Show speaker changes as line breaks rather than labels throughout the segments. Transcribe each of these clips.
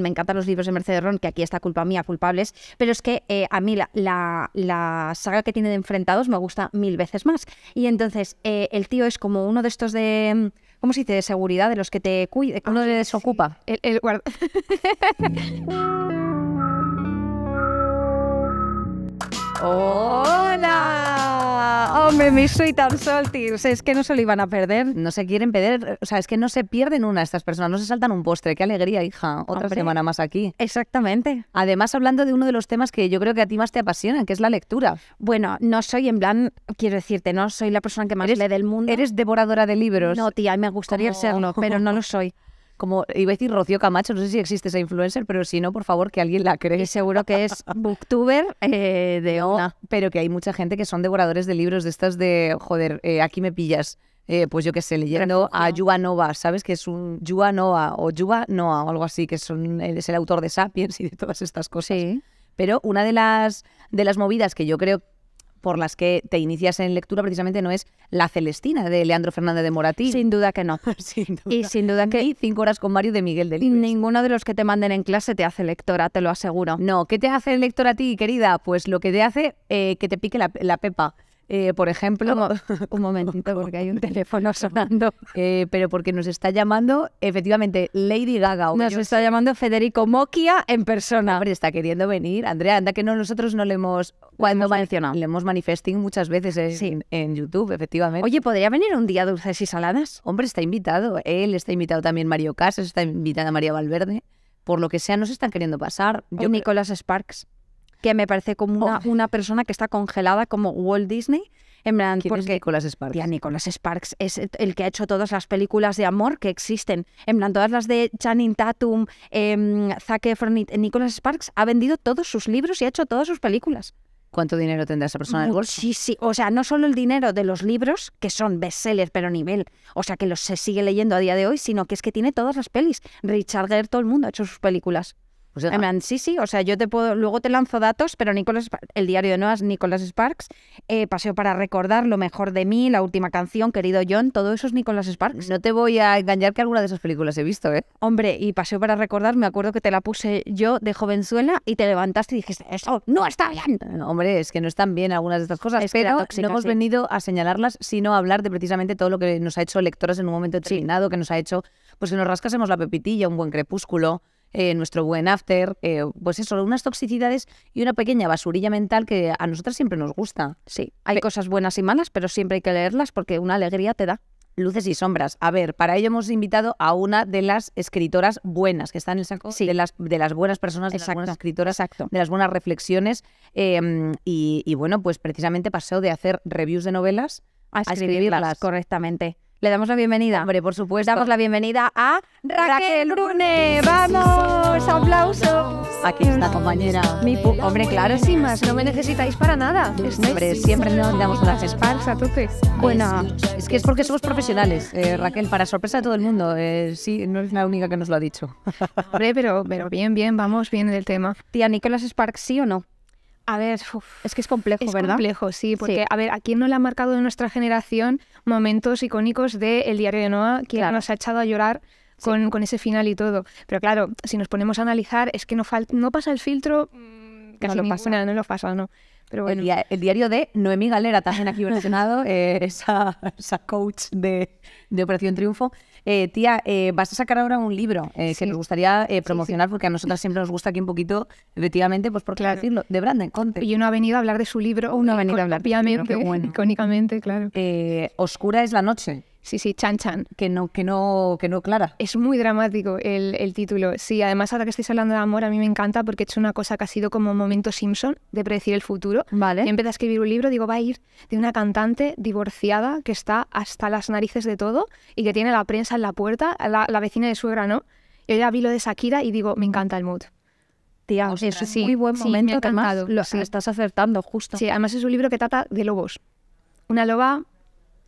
Me encantan los libros de Mercedes Ron, que aquí está culpa mía, culpables, pero es que eh, a mí la, saga que tiene de enfrentados me gusta mil veces más. Y entonces eh, el tío es como uno de estos de... Mm, ¿Cómo se dice? De seguridad, de los que te cuida, uno le desocupa. El, el guarda... ¡Hola! Oh, hombre, soy tan tan salty. O sea, es que no se lo iban a perder. No se quieren perder. O sea, es que no se pierden una estas personas. No se saltan un postre. Qué alegría, hija. Otra semana más aquí. Exactamente. Además, hablando de uno de los temas que yo creo que a ti más te apasiona, que es la lectura. Bueno, no soy en plan, quiero decirte, no soy la persona que más lee del mundo. ¿Eres devoradora de libros? No, tía, me gustaría serlo, pero no lo soy. como iba a decir Rocío Camacho, no sé si existe esa influencer, pero si no, por favor, que alguien la cree. Y seguro que es booktuber eh, de O. pero que hay mucha gente que son devoradores de libros de estas de, joder, eh, aquí me pillas. Eh, pues yo qué sé, leyendo a Yuva Nova, ¿sabes? Que es un Yuva Nova o Yuva Noa o algo así, que son, es el autor de Sapiens y de todas estas cosas. Sí. Pero una de las, de las movidas que yo creo por las que te inicias en lectura precisamente no es La Celestina de Leandro Fernández de Moratí. Sin duda que no. Y sin duda que... hay cinco horas con Mario de Miguel de Lima Ninguno de los que te manden en clase te hace lectora, te lo aseguro. No, ¿qué te hace lectora a ti, querida? Pues lo que te hace eh, que te pique la, la pepa. Eh, por ejemplo, un momento, porque hay un teléfono sonando, eh, pero porque nos está llamando efectivamente Lady Gaga. nos está llamando Federico Mokia en persona. Hombre, está queriendo venir. Andrea, anda que no, nosotros no le hemos... Cuando mencionado. Le hemos manifestado muchas veces en, YouTube, efectivamente. Oye, ¿podría venir un día dulces y saladas? Hombre, está invitado. Él está invitado también Mario Casas, está invitada María Valverde. Por lo que sea, nos están queriendo pasar. Yo, Nicolás Sparks que me parece como oh. una, persona que está congelada como Walt Disney. En Nicolas Sparks. Nicolas Sparks es el que ha hecho todas las películas de amor que existen. En plan, todas las de Channing Tatum, em, Zac Efron, Nicolas Sparks ha vendido todos sus libros y ha hecho todas sus películas. ¿Cuánto dinero tendrá esa persona en el Sí, sí. O sea, no solo el dinero de los libros, que son bestsellers, pero nivel. O sea, que los se sigue leyendo a día de hoy, sino que es que tiene todas las pelis. Richard Gere, todo el mundo ha hecho sus películas. Pues sí, sí, o sea, yo te puedo, luego te lanzo datos, pero Nicolas, el diario de Noas, Nicolas Sparks, eh, Paseo para recordar lo mejor de mí, la última canción, querido John, todo eso es Nicolas Sparks. No te voy a engañar que alguna de esas películas he visto, ¿eh? Hombre, y Paseo para recordar, me acuerdo que te la puse yo de jovenzuela y te levantaste y dijiste, eso no está bien. Eh, hombre, es que no están bien algunas de estas cosas, pero no hemos venido a señalarlas, sino a hablar de precisamente todo lo que nos ha hecho lectoras en un momento determinado, que nos ha hecho, pues que nos rascásemos la pepitilla, un buen crepúsculo, eh, nuestro buen after, eh, pues eso, unas toxicidades y una pequeña basurilla mental que a nosotras siempre nos gusta. Sí, hay cosas buenas y malas, pero siempre hay que leerlas porque una alegría te da. Luces y sombras. A ver, para ello hemos invitado a una de las escritoras buenas que está en el saco de, las, de las buenas personas, de las buenas escritoras, de las buenas reflexiones. Em, y, bueno, pues precisamente pasó de hacer reviews de novelas a escribirlas correctamente. Le damos la bienvenida. Hombre, por supuesto. Damos la bienvenida a Raquel Brune. ¡Vamos! ¡Aplauso! Aquí está, compañera. Mi hombre, claro, sí, más. No me necesitáis para nada.
Hombre, siempre nos damos las espaldas a tope. Bueno,
es que es porque somos profesionales, eh, Raquel, para sorpresa de todo el mundo. Eh, sí, no es la única que nos lo ha dicho.
Hombre, pero, pero bien, bien, vamos bien en el tema. Tía, Nicolás Sparks, ¿sí o no? A ver, es que es complejo, ¿verdad? Es complejo, sí, porque, a ver, ¿a quién no le ha marcado de nuestra generación momentos icónicos de El diario de Noah, que nos ha echado a llorar con, con, ese final y todo? Pero claro, si nos ponemos a analizar, es que no, no pasa el filtro que mm, no lo ninguna, pasa. no lo pasa, ¿no? Pero el, diario, de Noemí Galera, también aquí mencionado, eh, esa, coach de,
Operación Triunfo. Eh, tía, eh, vas a sacar ahora un libro que nos gustaría promocionar, porque a
nosotras siempre nos gusta aquí un poquito, efectivamente, pues por decirlo, de Brandon Conte. Y uno ha venido a hablar de su libro, uno ha venido a hablar, icónicamente, claro. Oscura es la noche. Sí, sí, Chan Chan. Que no, que no, que no, Clara. Es muy dramático el, título. Sí, además ahora que estáis hablando de amor, a mí me encanta porque he hecho una cosa que ha sido como momento Simpson de predecir el futuro y Vale. a escribir un libro, digo, va a ir de una cantante divorciada que está hasta las narices de todo y que tiene la prensa en la puerta, la, vecina de suegra, ¿no? Yo ya vi lo de Shakira y digo, me encanta el mood. Tía, sí, muy buen momento, sí, además, lo sí. estás acertando, justo. Sí, además es un libro que trata de lobos. Una loba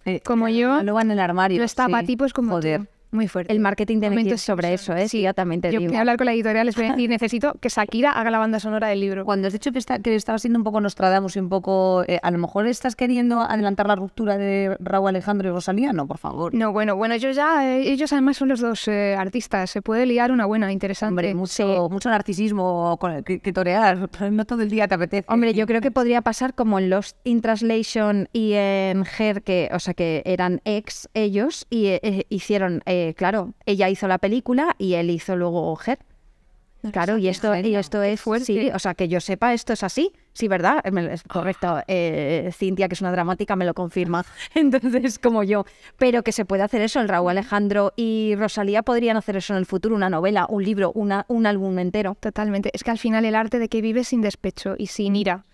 eh, como yo. Una loba en el armario. No está para tipos como Joder. Muy fuerte. El marketing de es sobre eso, ¿eh? Sí, yo también te voy a hablar con la editorial, les voy a decir, necesito que Shakira haga la banda sonora del libro. Cuando has dicho que, está, que estaba siendo un poco Nostradamus y un poco...
Eh, a lo mejor estás queriendo adelantar la ruptura de Raúl Alejandro y Rosalía, no, por favor.
No, bueno, bueno, yo ya... Eh, ellos además son los dos eh, artistas. Se puede liar una buena, interesante. Hombre, mucho, mucho narcisismo con el que, torear. No todo el día te apetece. Hombre, yo creo que podría pasar como
en Lost in Translation y en Her, que, o sea, que eran ex ellos y hicieron claro, ella hizo la película y él hizo luego Her. claro, y esto, esto es, fuerte. o sea, que yo sepa, esto es así. Sí, ¿verdad? Es Correcto. Eh, Cintia, que es una dramática, me lo confirma. Entonces, como yo. Pero que se puede hacer
eso. El Raúl Alejandro y Rosalía podrían hacer eso en el futuro. Una novela, un libro, una, un álbum entero. Totalmente. Es que al final el arte de que vive sin despecho y sin ira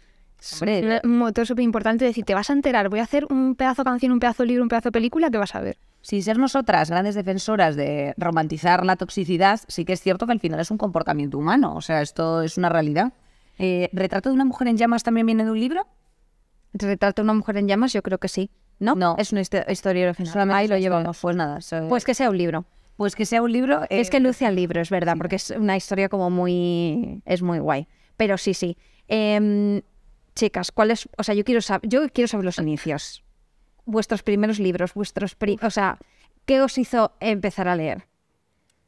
Hombre, un motor súper importante decir, te vas a enterar, voy a hacer un pedazo canción, un pedazo libro, un pedazo película, ¿qué vas a ver. si
ser nosotras grandes defensoras de romantizar la toxicidad, sí que es cierto que al final es un comportamiento humano, o sea, esto es una realidad. Eh, ¿Retrato de una mujer en llamas también viene de un libro? ¿Retrato de una mujer en llamas? Yo creo que sí. ¿No? No, es una historia original. Ahí lo llevamos, pues nada. Pues que sea un libro. Pues que sea un libro. Es que eh, luce al libro, es verdad, porque es una historia como muy... es muy guay. Pero sí, sí. Em, chicas, es? O sea, yo quiero, yo quiero saber los inicios. Vuestros primeros libros, vuestros... o sea, ¿qué os hizo empezar a leer?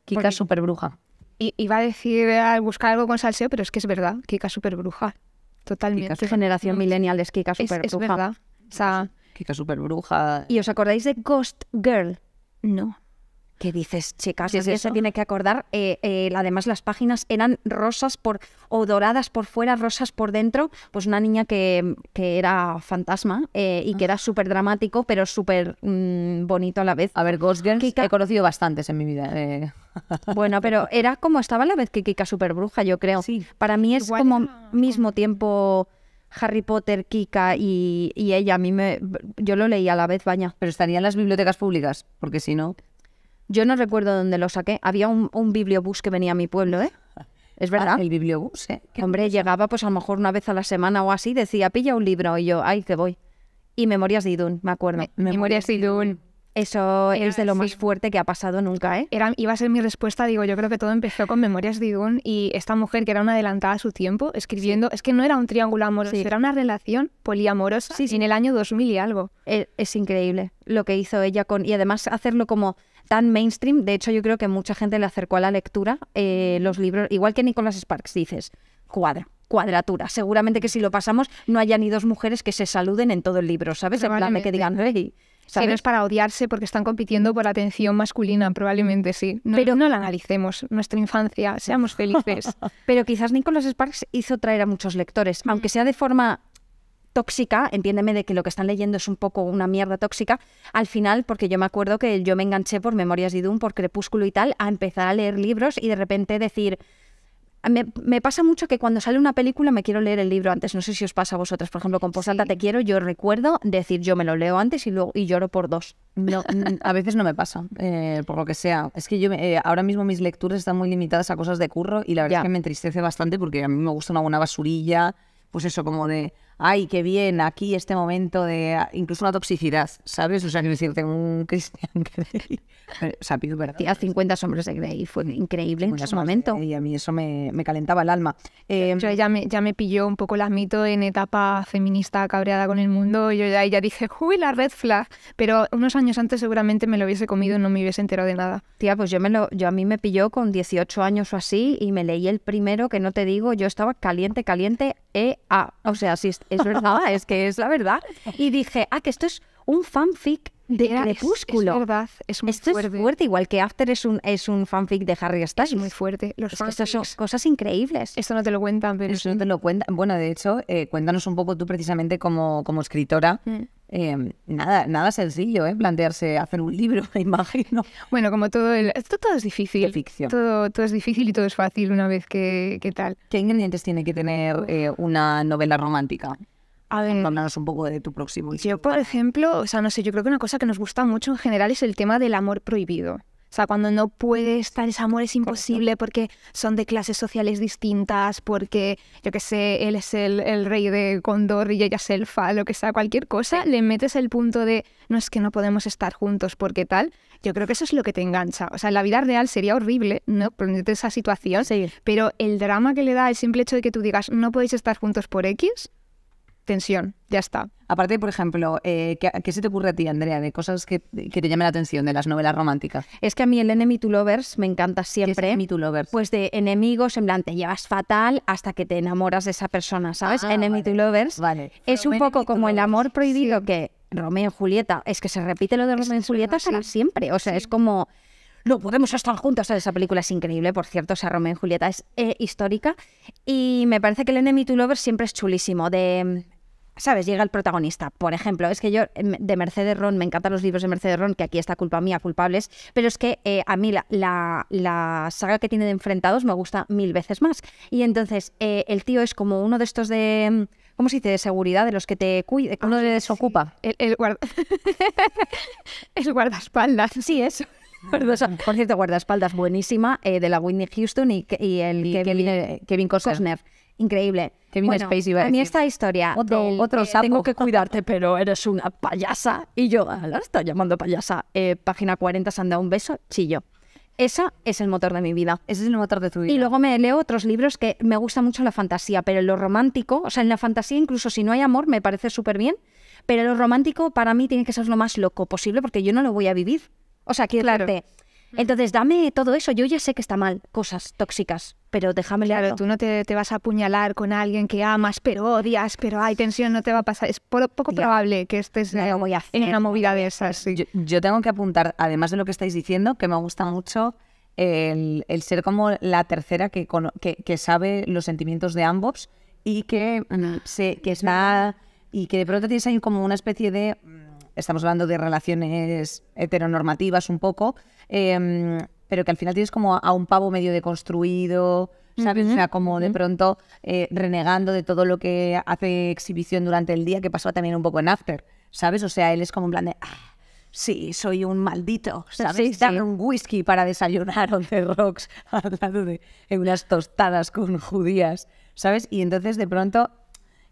Kika Superbruja. bruja. Iba a decir
a buscar algo con salseo, pero es que es verdad, Kika Superbruja. bruja. Totalmente. Kika generación millennial es Kika Superbruja. Es verdad.
Kika Superbruja. bruja.
¿Y os acordáis de Ghost Girl?
No. ¿Qué dices, chicas? eso? tiene que acordar. Eh, eh, además, las páginas eran rosas por o doradas por fuera, rosas por dentro. Pues una niña que, que era fantasma eh, y que era ah. súper dramático, pero súper mm, bonito a la vez. A ver, Ghost Girls he conocido bastantes en mi vida. Bueno, pero era como estaba a la vez que Kika súper bruja, yo creo. Sí. Para mí es como mismo tiempo... Harry Potter, Kika y, ella. A mí me, yo lo leí a la vez, vaya. Pero estaría en las bibliotecas públicas, porque si no. Yo no recuerdo dónde lo saqué. Había un, un bibliobús que venía a mi pueblo, ¿eh? Es ah, verdad. Ah, el bibliobús, ¿eh? Hombre, llegaba pues a lo mejor una vez a la semana o así, decía, pilla un libro y
yo, ahí te voy. Y Memorias de Idún, me acuerdo. Memorias de Idún. Eso es de lo más fuerte que ha pasado nunca, ¿eh? iba a ser mi respuesta, digo, yo creo que todo empezó con Memorias de Idún y esta mujer que era una adelantada a su tiempo, escribiendo, es que no era un triángulo amoroso, era una relación poliamorosa en el año 2000 y algo. E, es, increíble lo que hizo ella con, y además hacerlo
como tan mainstream. De hecho, yo creo que mucha gente le acercó a la lectura eh, los libros, igual que Nicolas Sparks, dices, cuadra, cuadratura. Seguramente que si lo pasamos no haya ni dos mujeres
que se saluden en todo el libro, ¿sabes? En plan que digan, ¿sabes? es para odiarse porque están compitiendo por atención masculina, probablemente sí. pero no la analicemos, nuestra infancia, seamos felices. pero quizás Nicholas Sparks hizo traer a muchos lectores, aunque sea de forma
tóxica, entiéndeme de que lo que están leyendo es un poco una mierda tóxica, al final, porque yo me acuerdo que yo me enganché por Memorias de Doom, por Crepúsculo y tal, a empezar a leer libros y de repente decir, me, pasa mucho que cuando sale una película me quiero leer el libro antes. No sé si os pasa a vosotras. Por ejemplo, con posalta te quiero, yo recuerdo decir yo me lo leo antes y luego y lloro por dos. No, a veces no me pasa, eh, por lo que sea. Es que yo eh, ahora mismo mis lecturas están muy limitadas a cosas de curro y la verdad es que me entristece bastante porque a mí me gusta una buena basurilla, pues eso como de, ay, qué bien, aquí este momento de incluso una toxicidad, ¿sabes? O sea, que tengo un Christian Grey.
Sapido, ¿verdad? Tía, 50 sombras de Grey fue increíble en su momento. Y a mí eso me, calentaba el alma. Eh, yo ya me, ya me pilló un poco las mito en etapa feminista cabreada con el mundo. Y yo ya, ya dije, uy, la red flag. Pero unos años antes seguramente me lo hubiese comido y no me hubiese enterado de nada. Tía, pues yo, me lo, yo a mí me pilló con 18 años o así y me leí el
primero, que no te digo, yo estaba caliente, caliente, e-a. O sea, si es verdad, es que es la verdad. Y dije, ah, que esto es un fanfic de Crepúsculo. Es, verdad, es muy fuerte. es igual que After es un, es un fanfic de Harry Styles. Es muy fuerte. Los es son cosas increíbles. Esto no te lo cuentan, pero. no te lo cuentan. Bueno, de hecho, eh, cuéntanos un poco tú precisamente como, como escritora. Mm. Em, nada, nada sencillo, ¿eh? Plantearse hacer un libro, me
imagino. Bueno, como todo Esto todo es difícil. Ficción. Todo, es difícil y todo es fácil una vez que, tal. ¿Qué ingredientes tiene que tener eh, una novela romántica? A un poco de tu próximo. Yo, por ejemplo, o sea, no sé, yo creo que una cosa que nos gusta mucho en general es el tema del amor prohibido. O sea, cuando no puede mm. estar, ese amor es imposible porque son de clases sociales distintas, porque, yo qué sé, él es el, rey de Condor y ella es elfa, lo que sea, cualquier cosa, le metes el punto de no es que no podemos estar juntos porque tal. Yo creo que eso es lo que te engancha. O sea, en la vida real sería horrible, ¿no? Ponerte esa situación, sí. pero el drama que le da el simple hecho de que tú digas no podéis estar juntos por X, tensión, ya está.
Aparte, por ejemplo, eh, ¿qué, se te ocurre a ti, Andrea, de cosas que, te llamen la atención de las novelas románticas? Es que a mí el Enemy to Lovers me encanta siempre. Enemy to Lovers? Pues de enemigos, en te llevas fatal hasta que te enamoras de esa persona, ¿sabes? Ah, enemy to Lovers. Vale. Es un poco como el amor prohibido que Romeo y Julieta, es que se repite lo de Romeo y Julieta siempre. O sea, es como no podemos estar juntos. Esa película es increíble, por cierto. O sea, Romeo y Julieta es eh, histórica. Y me parece que el Enemy to Lovers siempre es chulísimo. De ¿sabes? Llega el protagonista. Por ejemplo, es que yo em, de Mercedes Ron, me encantan los libros de Mercedes Ron, que aquí está culpa mía, culpables, pero es que eh, a mí la, la, saga que tiene de enfrentados me gusta mil veces más. Y entonces eh, el tío es como uno de estos de... Mm, ¿Cómo se dice? De seguridad, de los que te cuide, uno ah, le desocupa. ocupa, El, guarda... guardaespaldas. Sí, es, Por cierto, guardaespaldas buenísima eh, de la Whitney Houston y, el Kevin, Kevin, increíble. Kevin bueno, Spacey, a, esta historia otro, Tengo que cuidarte, pero eres una payasa. Y yo, la está llamando payasa. Eh, página 40, se han dado un beso, chillo. Esa es el motor de mi vida. Ese es el motor de tu vida. Y luego me leo otros libros que me gusta mucho la fantasía, pero lo romántico, o sea, en la fantasía incluso si no hay amor me parece súper bien, pero lo romántico para mí tiene que ser lo más loco posible porque yo no lo voy a vivir. O sea,
quiero claro. Mm. entonces dame todo eso, yo ya sé que está mal, cosas tóxicas pero déjame tú no te, vas a apuñalar con alguien que amas, pero odias, pero hay tensión, no te va a pasar. Es poco, probable que estés en una movida de esas. Yo, tengo que apuntar, además de
lo que estáis diciendo, que me gusta mucho el, ser como la tercera que, que, sabe los sentimientos de ambos y que, mm, se, que está... Y que de pronto tienes ahí como una especie de mm, estamos hablando de relaciones heteronormativas un poco, em, pero que al final tienes como a un pavo medio deconstruido, ¿sabes? O sea, como de pronto eh, renegando de todo lo que hace exhibición durante el día, que pasó también un poco en After, ¿sabes? O sea, él es como en plan de, ah, sí, soy un maldito, ¿sabes? Sí, un whisky para desayunar on rocks, hablando de unas tostadas con judías, ¿sabes? Y entonces de pronto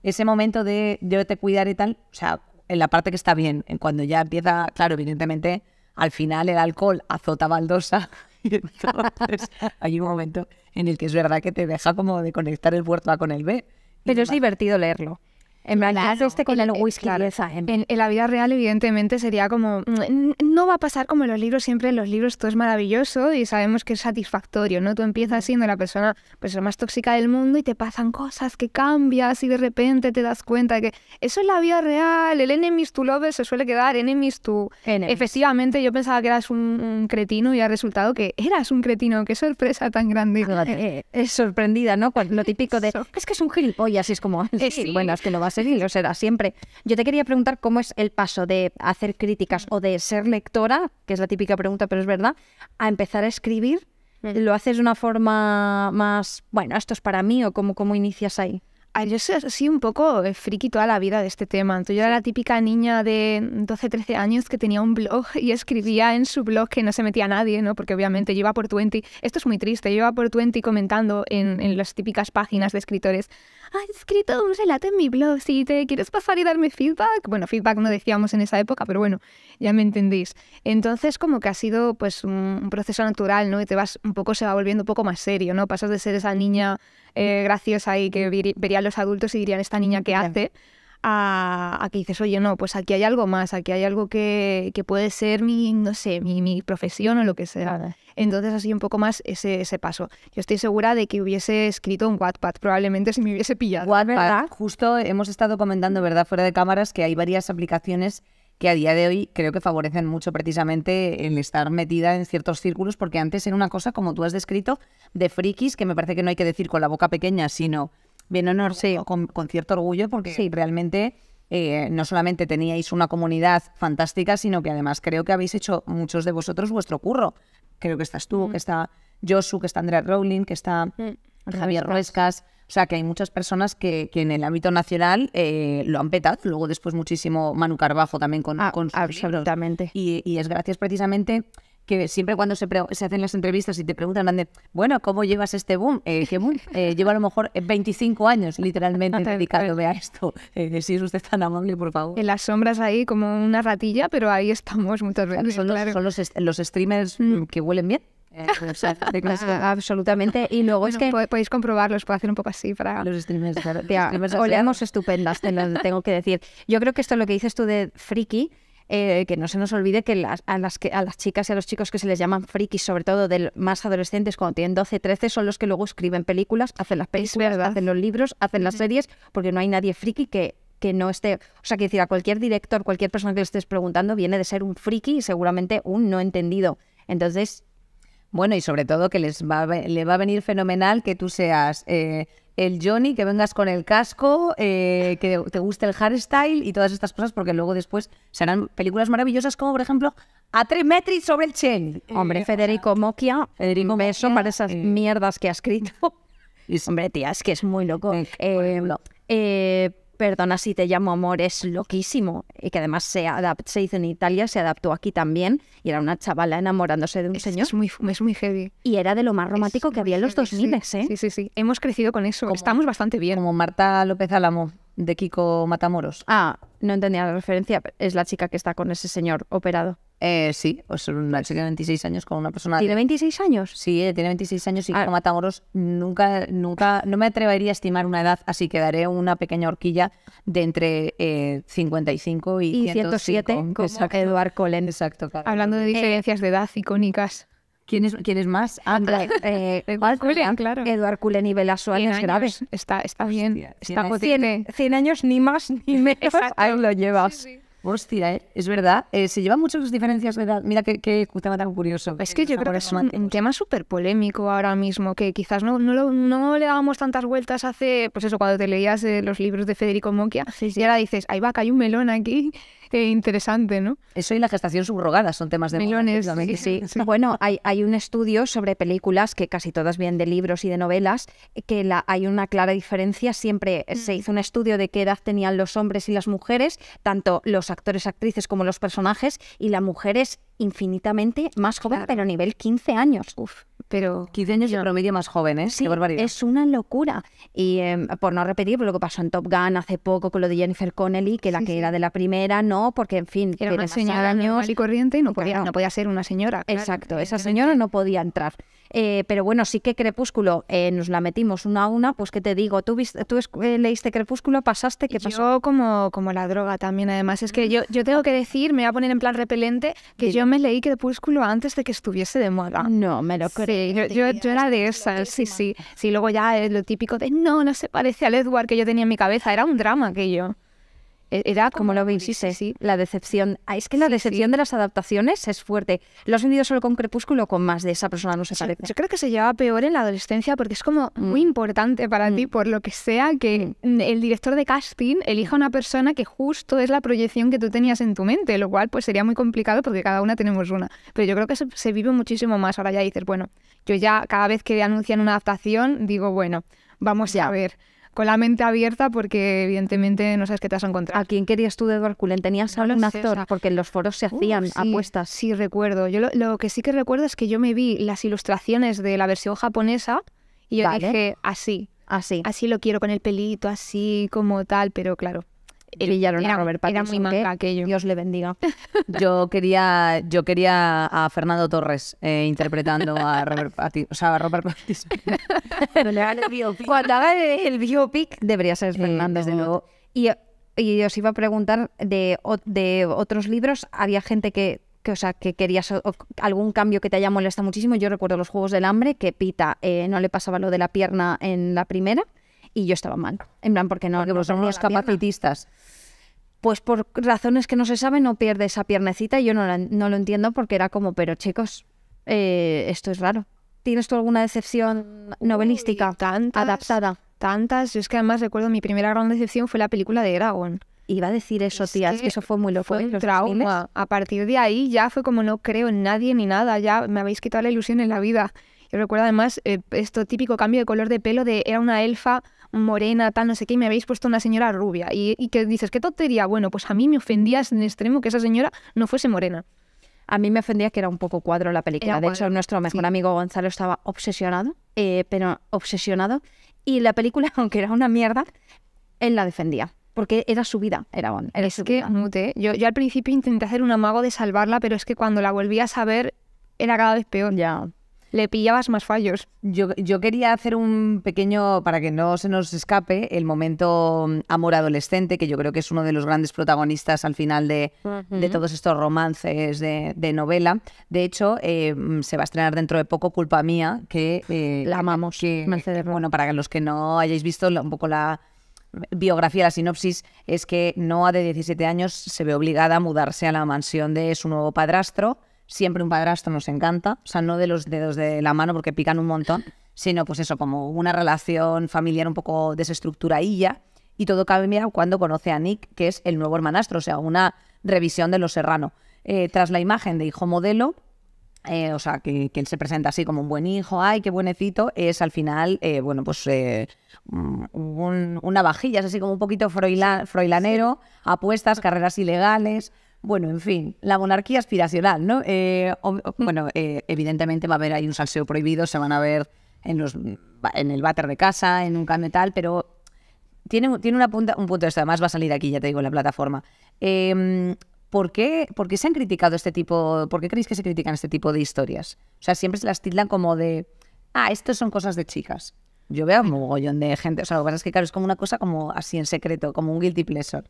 ese momento de yo te cuidaré y tal, o sea, en la parte que está bien, en cuando ya empieza, claro, evidentemente, al final el alcohol azota baldosa Y entonces hay un momento en el que es verdad que te deja como de conectar el puerto A con el B. Pero es divertido leerlo.
En plan, este con el, whisky. Eh, en, la vida real, evidentemente, sería como. Mm, no va a pasar como en los libros, siempre en los libros todo es maravilloso y sabemos que es satisfactorio, ¿no? Tú empiezas siendo la persona pues, la más tóxica del mundo y te pasan cosas que cambias y de repente te das cuenta de que eso es la vida real, el enemies to lovers se suele quedar enemies to. Efectivamente, yo pensaba que eras un, cretino y ha resultado que eras un cretino, qué sorpresa tan grande. Eh, es sorprendida,
¿no? Lo típico de. Es que es un gilipollas y es como. Ah, eh, sí, bueno, es que no lo será siempre. Yo te quería preguntar cómo es el paso de hacer críticas o de ser lectora, que es la típica pregunta, pero es verdad, a empezar a escribir. Mm. ¿Lo haces de una forma más, bueno,
esto es para mí o cómo, cómo inicias ahí? yo soy así un poco eh, friki toda la vida de este tema. yo era la típica niña de 12, 13 años que tenía un blog y escribía en su blog que no se metía a nadie, ¿no? Porque obviamente yo iba por 20. Esto es muy triste. Yo iba por 20 comentando en, en las típicas páginas de escritores He escrito un relato en mi blog, si te quieres pasar y darme feedback, bueno, feedback no decíamos en esa época, pero bueno, ya me entendéis. Entonces como que ha sido pues un, proceso natural, ¿no? Y te vas un poco, se va volviendo un poco más serio, ¿no? Pasas de ser esa niña eh, graciosa y que verían los adultos y dirían, esta niña que hace a, que dices, oye, no, pues aquí hay algo más, aquí hay algo que, puede ser mi, no sé, mi, profesión o lo que sea. Entonces, así un poco más ese, ese paso. Yo estoy segura de que hubiese escrito un Wattpad, probablemente si me hubiese pillado. Wattpad, Justo hemos estado comentando, ¿verdad?, fuera de
cámaras, que hay varias aplicaciones que a día de hoy creo que favorecen mucho precisamente el estar metida en ciertos círculos, porque antes era una cosa, como tú has descrito, de frikis, que me parece que no hay que decir con la boca pequeña, sino bien honor, con, cierto orgullo, porque sí. realmente eh, no solamente teníais una comunidad fantástica, sino que además creo que habéis hecho muchos de vosotros vuestro curro. Creo que estás tú, mm. que está Josu, que está Andrea Rowling, que está mm. Javier Ruescas. O sea, que hay muchas personas que, en el ámbito nacional eh, lo han petado. Luego después muchísimo Manu Carbajo también con, ah, con Absolutamente. Y, y, es gracias precisamente que siempre cuando se, hacen las entrevistas y te preguntan, bueno, ¿cómo llevas este boom? Eh, eh, llevo a lo mejor 25 eh, años literalmente dedicándome a esto. si es usted tan amable,
por favor. En las sombras ahí como una ratilla, pero ahí estamos muchas veces. Son los, streamers mm. Mm, que huelen bien. Ah, absolutamente. Y luego es que. Podéis
comprobarlo, os puedo hacer un poco así para. Los streamers, claro. estupendas, tengo que decir. Yo creo que esto, lo que dices tú de friki, eh, que no se nos olvide que, a las a las chicas y a los chicos que se les llaman frikis, sobre todo de más adolescentes cuando tienen 12, 13, son los que luego escriben películas, hacen las películas, hacen los libros, hacen las series, porque no hay nadie friki que que no esté, o sea, que decir, a cualquier director, cualquier persona que le estés preguntando, viene de ser un friki y seguramente un no entendido. Entonces, bueno, y sobre todo que les va, le va a venir fenomenal que tú seas eh, el Johnny, que vengas con el casco, eh, que te guste el hairstyle y todas estas cosas, porque luego después serán películas maravillosas como, por ejemplo, A tres metri sobre el Chen. Eh, Hombre, Federico Mocchia, Federico Beso para esas eh. mierdas que ha escrito. Hombre, tía, es que es muy loco. eh, Perdona si te llamo amor, es loquísimo. Y que además se, se hizo en Italia, se adaptó aquí también. Y era una chavala enamorándose de un señor. Es muy, muy heavy. Y era de lo más romántico que había en los 2000, ¿eh? Sí, sí, sí. Hemos crecido con eso. Estamos bastante bien. Como Marta López Álamo de Kiko Matamoros. Ah, no entendía la referencia. Es la chica que está con ese señor operado. Eh, sí, es una pues chica de 26 años con una persona. ¿Tiene 26 años? Sí, ella eh, tiene 26 años y ah. Kiko Matamoros nunca, nunca, no me atrevería a estimar una edad, así que daré una pequeña horquilla de entre 55 eh, y, y 107,
como Eduard Colén. Exacto, Hablando de eh, diferencias de edad icónicas. ¿Quién es, más? Ah, eh, Eduard claro. Eduard Cule y Bela es Está, está bien. está 100, años ni más ni menos. Ahí lo llevas. Hostia, ¿eh? es verdad. Eh, se llevan muchas diferencias de edad. Mira qué, tema tan curioso. Es que yo creo que es un, tema súper polémico ahora mismo, que quizás no, no, no, le dábamos tantas vueltas hace, pues eso, cuando te leías eh, los libros de Federico moquia y ahora dices, ahí va, que hay un melón aquí Qué interesante, ¿no? Eso y la gestación subrogada son temas de... Millones.
Bueno, hay, un estudio sobre películas, que casi todas vienen de libros y de novelas, que la, hay una clara diferencia. Siempre se mm. hizo un estudio de qué edad tenían los hombres y las mujeres, tanto los actores, actrices como los personajes, y la mujer es infinitamente más joven, pero a nivel 15 años. Uf. Pero 15 años de promedio más jóvenes, Es una locura. Y em, por no repetir lo que pasó en Top Gun hace poco con lo de Jennifer Connelly, que la que era de la primera, no, porque en fin, era una señora años, y corriente y no podía, no podía ser una señora. Exacto, esa señora no podía entrar. Eh, pero bueno, sí que Crepúsculo eh, nos la metimos
una a una, pues que te digo, tú, viste, tú eh, leíste Crepúsculo, pasaste, ¿qué pasó? como, como la droga también, además, es que yo, yo tengo que decir, me voy a poner en plan repelente, que yo me leí Crepúsculo antes de que estuviese de moda. No, me lo creí, yo, yo, era de esas, sí, sí. Sí, luego ya es lo típico de, no, no se parece al Edward que yo tenía en mi cabeza, era un drama aquello. E-, era como lo veis, sí, sí, la decepción. Ah, es que la decepción de las adaptaciones es fuerte. ¿Lo has vendido solo con Crepúsculo o con más de esa persona? No se parece. Yo, creo que se lleva peor en la adolescencia porque es como mm. muy importante para ti, mm. por lo que sea, que mm. el director de casting elija una persona que justo es la proyección que tú tenías en tu mente, lo cual pues sería muy complicado porque cada una tenemos una. Pero yo creo que se, se vive muchísimo más. Ahora ya dices, bueno, yo ya cada vez que anuncian una adaptación digo, bueno, vamos ya a ver con la mente abierta porque evidentemente no sabes qué te has encontrado. ¿A quién querías tú de Edward Cullen? ¿Tenías a un actor? Porque en los foros se uh, hacían apuestas. Sí, recuerdo. Yo lo, que sí que recuerdo es que yo me vi las ilustraciones de la versión japonesa y yo dije así. Así. Así lo quiero, con el pelito, así como tal, pero claro, pillaron a Robert Pattinson. Dios le bendiga. yo quería, yo quería
a Fernando Torres eh, interpretando a Robert Pattinson. O sea, a Robert Pattinson. Cuando haga el biopic. debería ser eh, Fernando. de desde Y, os iba a preguntar de, otros libros. Había gente que que, o sea, que querías algún cambio que te haya molestado muchísimo. Yo recuerdo los Juegos del Hambre, que Pita eh, no le pasaba lo de la pierna en la primera y yo estaba mal. En plan, porque no. Porque son los capacitistas. Pues por razones que no se saben, no pierde esa piernecita. Y yo no, no lo entiendo porque era como, pero chicos,
eh, esto es raro. ¿Tienes tú alguna decepción novelística adaptada? Tantas. Yo es que además recuerdo mi primera gran decepción fue la película de Dragon. Iba a decir eso, tías, que eso fue muy loco. Fue un trauma. A partir de ahí ya fue como no creo en nadie ni nada, ya me habéis quitado la ilusión en la vida. Yo recuerdo además eh, esto típico cambio de color de pelo de era una elfa morena, tal, no sé qué, y me habéis puesto una señora rubia. Y, que dices, qué tontería. Bueno, pues a mí me ofendías en extremo que esa señora no fuese morena. A mí me ofendía que era un poco cuadro
la película. de hecho, nuestro mejor amigo Gonzalo estaba obsesionado, eh, pero obsesionado.
Y la película, aunque era una mierda, él la defendía. Porque era su vida, era, era Es que, ¿eh? yo, yo al principio intenté hacer un amago de salvarla, pero es que cuando la volví a saber era cada vez peor. Ya le pillabas más fallos. Yo, quería hacer un pequeño,
para que no se nos escape, el momento mm, amor adolescente, que yo creo que es uno de los grandes protagonistas al final de, todos estos romances de, novela. De hecho, eh, mm, se va a estrenar dentro de poco Culpa Mía, que... Eh, la amamos, Bueno, para los que no hayáis visto un poco la biografía, la sinopsis, es que Noah de 17 años se ve obligada a mudarse a la mansión de su nuevo padrastro siempre un padrastro nos encanta, o sea, no de los dedos de la mano porque pican un montón, sino pues eso, como una relación familiar un poco desestructuradilla. Y todo cambia cuando conoce a Nick, que es el nuevo hermanastro, o sea, una revisión de Los Serrano. Eh, tras la imagen de hijo modelo, eh, o sea, que, él se presenta así como un buen hijo, ay, qué buenecito, es al final, eh, bueno, pues
una
vajilla, es así como un poquito froilanero, apuestas, carreras ilegales, bueno, en fin, la monarquía aspiracional, ¿no? Eh, mm. bueno, eh, evidentemente va a haber ahí un salseo prohibido, se van a ver en, los, el váter de casa, en un tal, pero tiene, una un punto de esto, además va a salir aquí, ya te digo, en la plataforma. Em, ¿por, qué, se han criticado este tipo, por qué creéis que se critican este tipo de historias? O sea, siempre se las tildan como de, ah, estas son cosas de chicas. Yo veo un mogollón de gente, o sea, lo que pasa es que, claro, es como una cosa como así en secreto, como un guilty pleasure.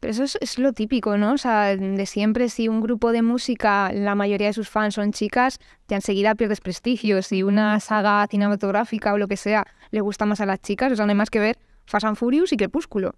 Pero eso es, lo típico, ¿no? O sea, de siempre, si un grupo de música, la mayoría de sus fans son chicas, ya enseguida pierdes prestigio. Si una mm. saga cinematográfica o lo que sea le gusta más a las chicas, o sea, no hay más que ver Fast and Furious y Crepúsculo.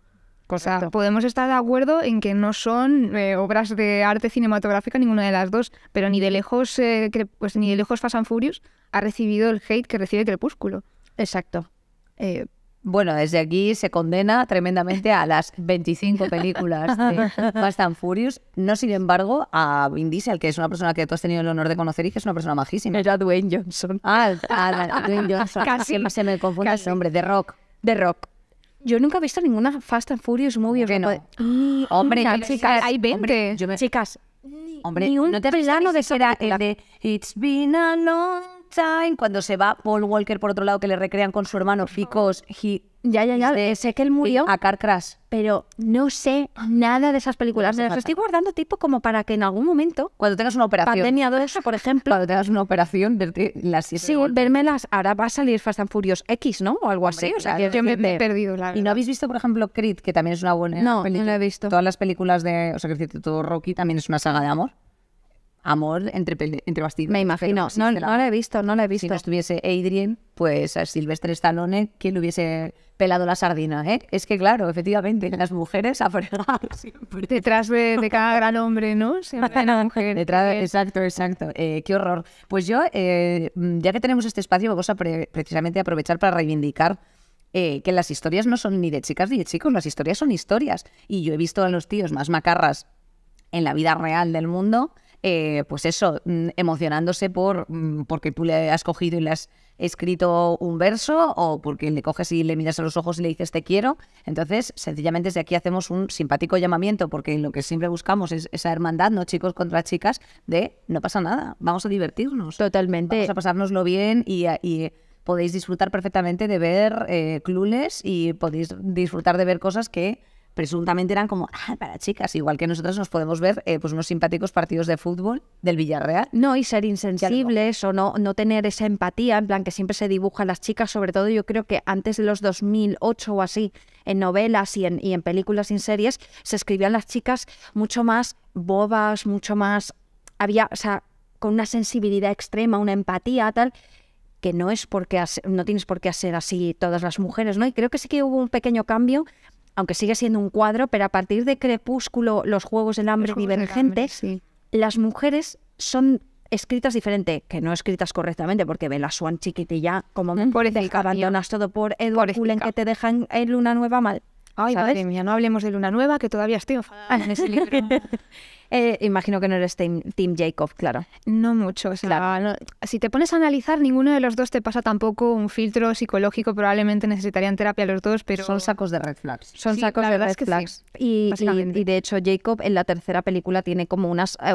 O sea, podemos estar de acuerdo en que no son eh, obras de arte cinematográfica ninguna de las dos, pero ni de lejos, eh, pues ni de lejos Fast and Furious ha recibido el hate que recibe Crepúsculo. Exacto.
Eh, bueno, desde aquí se condena tremendamente a las 25 películas de Fast and Furious. No, sin embargo, a Vin Diesel, que es una persona que tú has tenido el honor de conocer y que es una persona majísima. Era Dwayne Johnson. Ah, ah Dwayne Johnson. Casi. se me confunde el hombre De Rock. De Rock. Yo nunca he visto ninguna Fast and Furious movie. hombre, chicas, hay 20. Chicas, hombre, ni un no te de, de It's been a long cuando se va Paul Walker por otro lado, que le recrean con su hermano Ficos. Ya, ya, ya. sé que él murió. A Car Crash. Pero no sé nada de esas películas. Me las estoy guardando tipo como para que en algún momento. Cuando tengas una operación. Pandemia por ejemplo. Cuando tengas una operación, verte las vermelas. Ahora va a salir Fast and Furious X, ¿no? O algo así.
O sea, yo me, he perdido, la ¿Y
no habéis visto, por ejemplo, Creed, que también es una buena película? No, no he visto. Todas las películas de. O sea, que todo Rocky también es una saga de amor amor entre, entre bastidores. Me imagino, no, no, la he visto, no la he visto. Si no estuviese Adrien, pues a Silvestre Stallone, ¿quién le hubiese pelado la sardina? Eh? Es que claro, efectivamente, las mujeres a fregar
Detrás de, cada gran hombre, ¿no? Siempre una mujer. exacto, exacto. Eh, qué horror.
Pues yo, eh, mm, ya que tenemos este espacio, vamos a precisamente aprovechar para reivindicar que las historias no son ni de chicas ni de chicos, las historias son historias. Y yo he visto a los tíos más macarras en la vida real del mundo eh, pues eso, mm, emocionándose por mm, porque tú le has cogido y le has escrito un verso o porque le coges y le miras a los ojos y le dices te quiero. Entonces, sencillamente desde aquí hacemos un simpático llamamiento porque lo que siempre buscamos es esa hermandad, no chicos contra chicas, de no pasa nada, vamos a divertirnos. Totalmente. Vamos a pasárnoslo bien y, podéis disfrutar perfectamente de ver eh, y podéis disfrutar de ver cosas que presuntamente eran como ah, para chicas, igual que nosotros nos podemos ver eh, pues unos simpáticos partidos de fútbol del Villarreal. No, y ser insensibles o no, no tener esa empatía, en plan que siempre se a las chicas, sobre todo yo creo que antes de los 2008 o así, en novelas y en, y en películas y en series, se escribían las chicas mucho más bobas, mucho más, había, o sea, con una sensibilidad extrema, una empatía tal que no es porque no tienes por qué ser así todas las mujeres, ¿no? Y creo que sí que hubo un pequeño cambio aunque sigue siendo un cuadro, pero a partir de Crepúsculo, los Juegos del Hambre divergentes, las mujeres son escritas diferente, que no escritas correctamente, porque la Swan chiquitilla, como mm. abandonas todo por Edward
que te dejan en Luna Nueva mal. Ay, madre no hablemos de Luna Nueva, que todavía estoy enfadada en ah. ese libro.
Eh, imagino que no eres team, Jacob, claro.
No mucho. si te pones a analizar, ninguno de los dos te pasa tampoco un filtro psicológico. Probablemente necesitarían terapia los dos, pero... Son sacos de red flags. Son sacos de red flags. y, de hecho,
Jacob en la tercera película tiene como unas... Eh,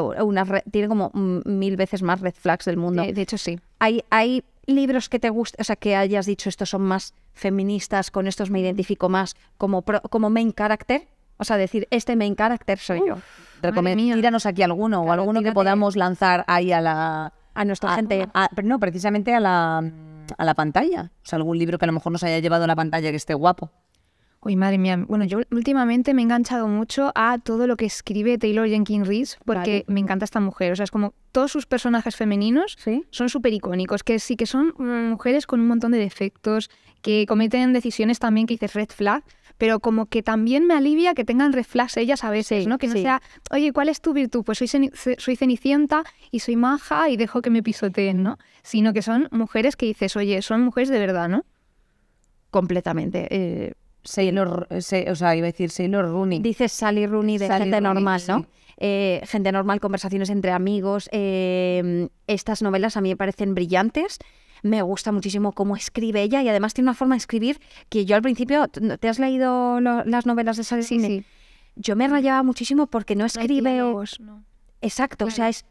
tiene como mil veces más red flags del mundo. Eh, de, hecho, sí. hay libros que te gusten, o sea, que hayas dicho estos son más feministas, con estos me identifico más como, como main character? O sea, decir, este main character soy yo. recomiendo tíranos aquí alguno o alguno que podamos lanzar ahí a la... A nuestra gente. A, no, precisamente a la, a la pantalla. O sea, algún libro que a lo mejor nos haya llevado a la pantalla que esté guapo.
Uy, madre mía. Bueno, yo últimamente me he enganchado mucho a todo lo que escribe Taylor Jenkins Reid porque me encanta esta mujer. O sea, es como todos sus personajes femeninos son súper icónicos, que sí que son mm, mujeres con un montón de defectos, que cometen decisiones también que dices red flag, pero como que también me alivia que tengan red flags ellas a veces, ¿no? Que no sea, oye, ¿cuál es tu virtud? Pues soy, soy cenicienta y soy maja y dejo que me pisoteen, ¿no? Sino que son mujeres que dices, oye, son mujeres de verdad, ¿no? Completamente. Eh, Sailor, eh, o sea, iba a decir Rooney. Dices Sally Rooney de gente normal,
¿no? Eh, gente normal, conversaciones entre amigos. Em, estas novelas a mí me parecen brillantes. Me gusta muchísimo cómo escribe ella y además tiene una forma de escribir que yo al principio, ¿te has leído las novelas de Sally Yo me rayaba muchísimo
porque no escribe... Exacto, o sea, es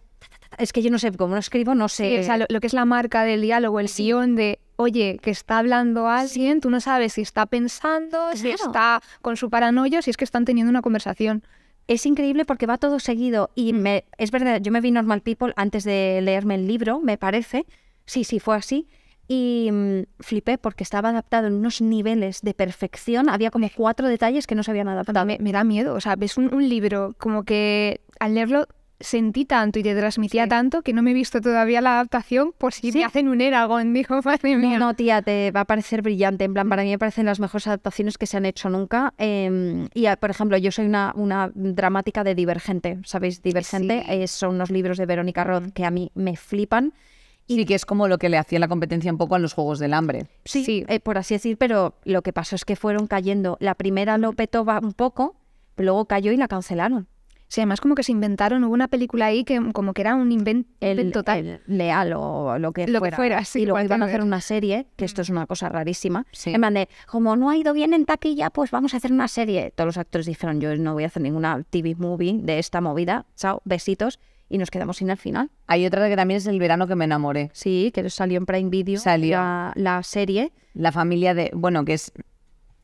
es que yo no sé, cómo lo escribo, no sé. o sea, lo, que es la marca del diálogo, el sillón de, oye, que está hablando alguien, tú no sabes si está pensando, si está con su paranoia, si es que están teniendo una conversación. Es increíble porque va todo seguido y mm. me, es verdad, yo me vi Normal People antes de leerme el libro,
me parece, sí, sí, fue así, y mm, flipé porque estaba adaptado en unos
niveles de perfección, había como cuatro detalles que no se habían adaptado. Me, da miedo, o sea, ves un libro como que al leerlo sentí tanto y te transmitía tanto que no me he visto todavía la adaptación por si me hacen un Eragon, dijo mi mía. No, tía, te va a parecer brillante. En plan, mm. para mí me
parecen las mejores adaptaciones que se han hecho nunca. Em, y, ah, por ejemplo, yo soy una, una dramática de Divergente, ¿sabéis? Divergente eh, son unos libros de Verónica Roth que a mí me flipan. Y sí, que es como lo que le hacía la competencia un poco a los Juegos del Hambre. Sí, sí. Eh, por así decir, pero
lo que pasó es que fueron cayendo. La primera lo petó un poco, pero luego cayó y la cancelaron. Sí, además como que se inventaron, hubo una película ahí que como que era un invento el, total.
leal o lo que fuera. Que y luego iban a hacer una serie, que esto es una cosa rarísima. En plan de, como no ha ido bien en taquilla, pues vamos a hacer una serie. Todos los actores dijeron, yo no voy a hacer ninguna TV movie de esta movida. Chao, besitos y nos quedamos sin el final. Hay otra que también es El verano que me enamoré. Sí, que salió en Prime Video. Salió. la, serie. La familia de, bueno, que es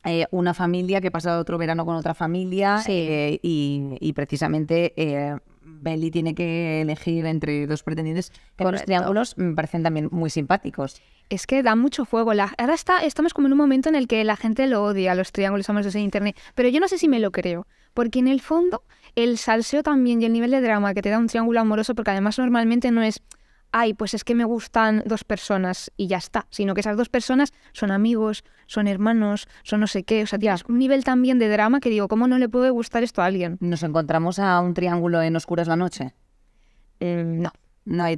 eh, una familia que ha pasado otro verano con otra familia eh, y, precisamente eh, Belly tiene que elegir entre dos pretendientes. que los triángulos me parecen también muy simpáticos.
Es que da mucho fuego. La, ahora estamos como en un momento en el que la gente lo odia, los triángulos amorosos en internet. Pero yo no sé si me lo creo. Porque en el fondo, el salseo también y el nivel de drama que te da un triángulo amoroso, porque además normalmente no es ay, pues es que me gustan dos personas y ya está, sino que esas dos personas son amigos, son hermanos, son no sé qué, o sea, tienes un nivel también de drama que digo, ¿cómo no le puede gustar esto a alguien? ¿Nos encontramos a un triángulo en Oscuras la Noche? Mm, no. No hay,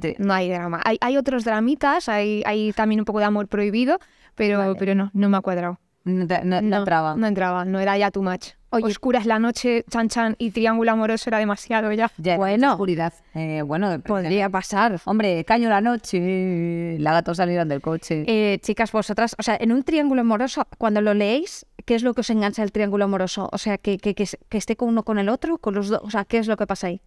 drama. Hay, otros dramitas, hay, también un poco de amor prohibido, pero, pero no, no me ha cuadrado. No, no, entraba. No entraba, no era ya too much. Oscura es la noche, chan chan y triángulo amoroso era demasiado ya. bueno, eh, bueno, podría pasar. Hombre, caño la
noche, la gato salieron del coche. Eh, chicas, vosotras, o sea, en un triángulo amoroso, cuando
lo leéis, ¿qué es lo que os engancha el triángulo amoroso? O sea, que, esté con uno con el otro, con los dos, o sea, ¿qué es lo que pasa ahí?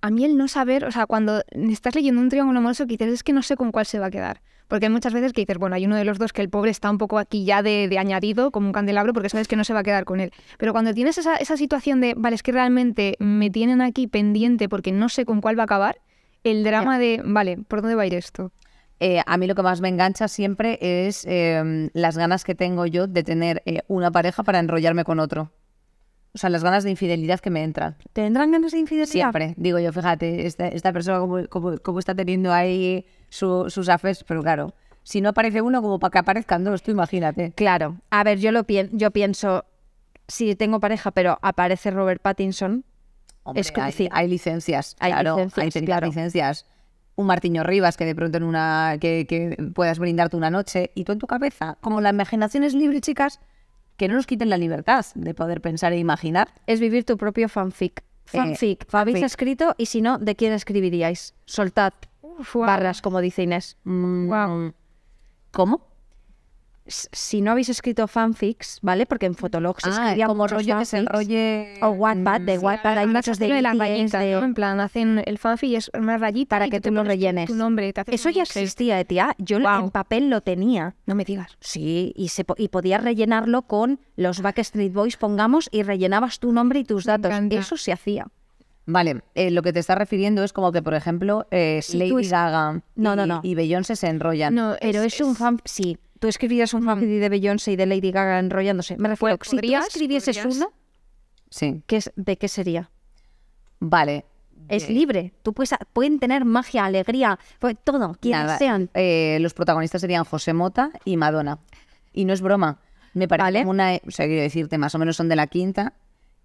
a mí el no saber, o sea, cuando estás leyendo un triángulo amoroso que dices, es que no sé con cuál se va a quedar. Porque hay muchas veces que dices, bueno, hay uno de los dos que el pobre está un poco aquí ya de, añadido, como un candelabro, porque sabes que no se va a quedar con él. Pero cuando tienes esa, situación de, vale, es que realmente me tienen aquí pendiente porque no sé con cuál va a acabar, el drama de, vale, ¿por dónde va a ir esto? Eh, a mí lo que más me engancha siempre es em, las ganas que tengo yo de tener
eh, una pareja para enrollarme con otro. O sea, las ganas de infidelidad que me entran. ¿Tendrán ganas de infidelidad? Siempre. Digo yo, fíjate, esta, persona como, está teniendo ahí sus afes, pero claro, si no aparece uno, como para que aparezcan dos, tú imagínate. Claro. A ver, yo, lo yo pienso, si tengo pareja, pero aparece Robert Pattinson, es hay, hay, licencias, hay claro, licencias, hay licencias. Un Martiño Rivas que de pronto en una que, que puedas brindarte una noche y tú en tu cabeza, como la imaginación es libre, chicas, que no nos quiten la libertad de poder pensar e imaginar. Es vivir tu propio fanfic. Eh, fanfic. escrito? Y si no, ¿de quién escribiríais? Soltad barras, como dice Inés. Mm, mm. ¿Cómo? si no habéis escrito fanfics, ¿vale? Porque en Fotolog se ah, escribía como rollo que
se enrolle... O Wattpad, mm, de Wattpad hay muchos de, de En plan, hacen el fanfic y es una rayita para que, tú lo rellenes. Tu nombre, Eso ya existía, tía. Yo en papel lo tenía. No me digas. Sí, y, se, y podías rellenarlo
con los Backstreet Boys, pongamos, y rellenabas tu nombre y tus datos. Eso se hacía. Vale, eh, lo que te estás refiriendo es como que, por ejemplo, eh, Lady Gaga y, no, Beyoncé se enrollan. No, pero es, un fan... Sí, tú escribías un fanfic de Beyoncé y de Lady Gaga enrollándose. Me refiero, pues, si tú escribieses uno, sí. ¿qué es, ¿de qué sería? Vale. Es libre. Tú puedes, pueden tener magia, alegría, pues, todo, quienes sean. Eh, los protagonistas serían José Mota y Madonna. Y no es broma. Me parece que una. O sea, quiero decirte, más o menos son de la quinta.